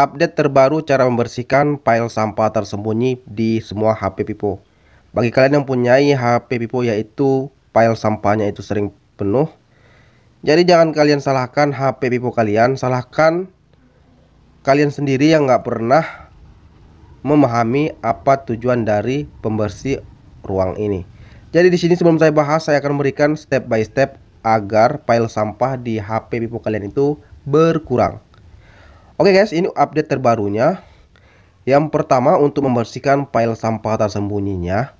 Update terbaru cara membersihkan file sampah tersembunyi di semua HP Pipo. Bagi kalian yang punyai HP Pipo yaitu file sampahnya itu sering penuh. Jadi jangan kalian salahkan HP Pipo kalian, salahkan kalian sendiri yang nggak pernah memahami apa tujuan dari pembersih ruang ini. Jadi di sini sebelum saya bahas, saya akan memberikan step by step agar file sampah di HP Pipo kalian itu berkurang. Oke guys, ini update terbarunya. Yang pertama untuk membersihkan file sampah tersembunyinya,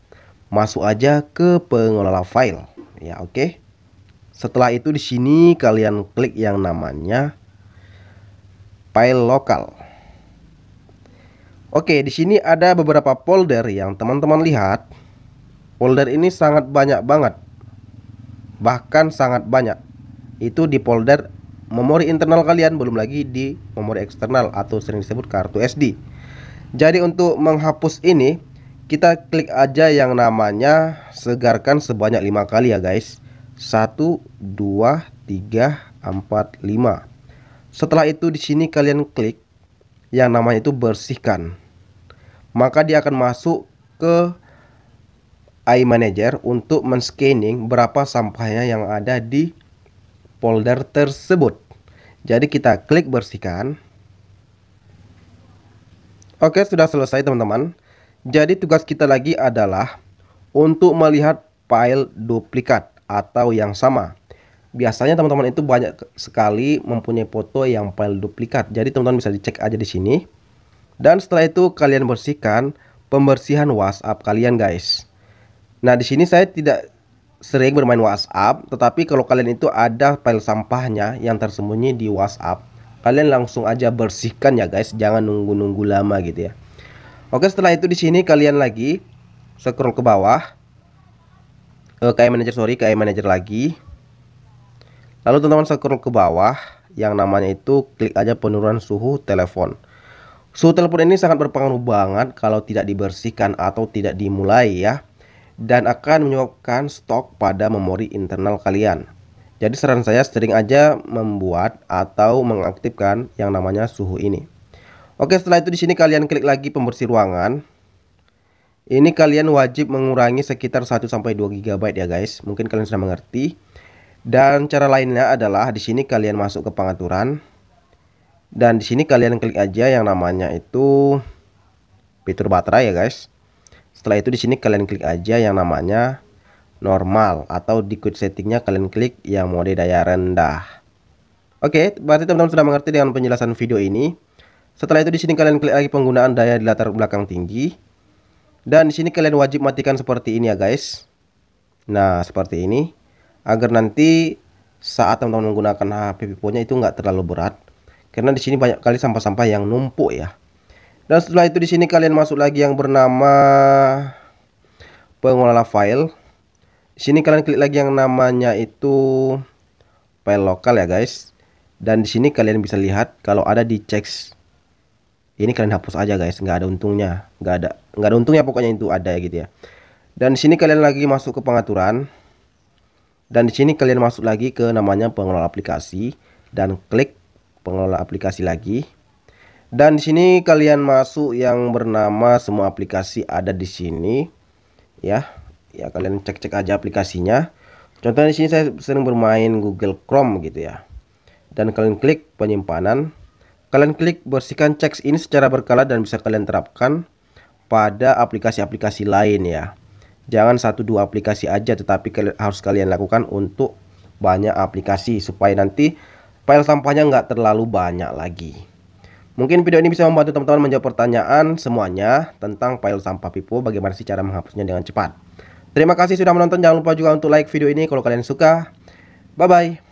masuk aja ke pengelola file. Ya, oke. Okay. Setelah itu di sini kalian klik yang namanya file lokal. Oke, di sini ada beberapa folder yang teman-teman lihat. Folder ini sangat banyak banget. Bahkan sangat banyak. Itu di folder memori internal kalian belum lagi di memori eksternal atau sering disebut kartu SD. Jadi untuk menghapus ini kita klik aja yang namanya segarkan sebanyak lima kali ya guys. 1 2 3 4 5. Setelah itu di sini kalian klik yang namanya itu bersihkan. Maka dia akan masuk ke iManager untuk men-scanning berapa sampahnya yang ada di folder tersebut. Jadi kita klik bersihkan. Oke, sudah selesai teman-teman. Jadi tugas kita lagi adalah untuk melihat file duplikat atau yang sama. Biasanya teman-teman itu banyak sekali mempunyai foto yang file duplikat. Jadi teman-teman bisa dicek aja di sini. Dan setelah itu kalian bersihkan pembersihan WhatsApp kalian guys. Nah, di sini saya tidak sering bermain WhatsApp, tetapi kalau kalian itu ada file sampahnya yang tersembunyi di WhatsApp, kalian langsung aja bersihkan ya guys, jangan nunggu-nunggu lama gitu ya. Oke, setelah itu di sini kalian lagi scroll ke bawah eh, ke KI Manager sorry, KI Manager lagi. Lalu teman-teman scroll ke bawah yang namanya itu klik aja penurunan suhu telepon. Suhu telepon ini sangat berpengaruh banget kalau tidak dibersihkan atau tidak dimulai ya dan akan menyebabkan stok pada memori internal kalian. Jadi saran saya sering aja membuat atau mengaktifkan yang namanya suhu ini. Oke, setelah itu di sini kalian klik lagi pembersih ruangan. Ini kalian wajib mengurangi sekitar 1 sampai 2 GB ya guys. Mungkin kalian sudah mengerti. Dan cara lainnya adalah di sini kalian masuk ke pengaturan. Dan di sini kalian klik aja yang namanya itu fitur baterai ya guys setelah itu di sini kalian klik aja yang namanya normal atau di quick settingnya kalian klik yang mode daya rendah oke berarti teman-teman sudah mengerti dengan penjelasan video ini setelah itu di sini kalian klik lagi penggunaan daya di latar belakang tinggi dan di sini kalian wajib matikan seperti ini ya guys nah seperti ini agar nanti saat teman-teman menggunakan HP Vivo nya itu nggak terlalu berat karena di sini banyak kali sampah-sampah yang numpuk ya dan setelah itu di sini kalian masuk lagi yang bernama pengelola file di sini kalian klik lagi yang namanya itu file lokal ya guys dan di sini kalian bisa lihat kalau ada di checks ini kalian hapus aja guys nggak ada untungnya nggak ada nggak ada untungnya pokoknya itu ada ya gitu ya dan di sini kalian lagi masuk ke pengaturan dan di sini kalian masuk lagi ke namanya pengelola aplikasi dan klik pengelola aplikasi lagi dan di sini kalian masuk yang bernama semua aplikasi ada di sini ya. Ya kalian cek-cek aja aplikasinya. Contohnya di sini saya sering bermain Google Chrome gitu ya. Dan kalian klik penyimpanan. Kalian klik bersihkan cek ini secara berkala dan bisa kalian terapkan pada aplikasi-aplikasi lain ya. Jangan satu dua aplikasi aja tetapi kalian, harus kalian lakukan untuk banyak aplikasi supaya nanti file sampahnya nggak terlalu banyak lagi. Mungkin video ini bisa membantu teman-teman menjawab pertanyaan semuanya tentang file sampah pipo bagaimana sih cara menghapusnya dengan cepat. Terima kasih sudah menonton, jangan lupa juga untuk like video ini kalau kalian suka. Bye-bye.